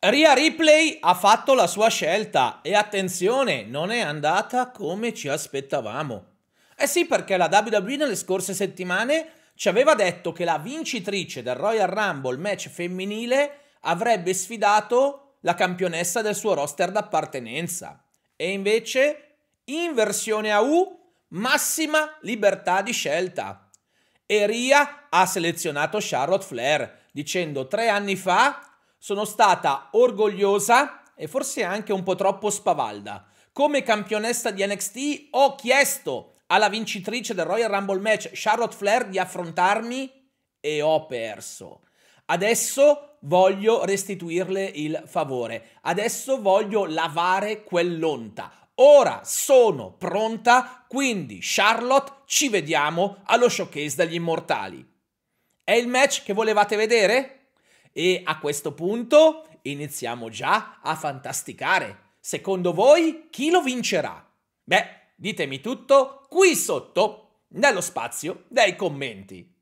Ria Ripley ha fatto la sua scelta e attenzione, non è andata come ci aspettavamo. Eh sì, perché la WWE nelle scorse settimane ci aveva detto che la vincitrice del Royal Rumble match femminile avrebbe sfidato la campionessa del suo roster d'appartenenza. E invece, in versione AU, massima libertà di scelta. E Ria ha selezionato Charlotte Flair, dicendo tre anni fa sono stata orgogliosa e forse anche un po' troppo spavalda. Come campionessa di NXT ho chiesto alla vincitrice del Royal Rumble match Charlotte Flair di affrontarmi e ho perso. Adesso voglio restituirle il favore. Adesso voglio lavare quell'onta. Ora sono pronta, quindi Charlotte ci vediamo allo showcase degli immortali. È il match che volevate vedere? E a questo punto iniziamo già a fantasticare. Secondo voi chi lo vincerà? Beh, ditemi tutto qui sotto, nello spazio dei commenti.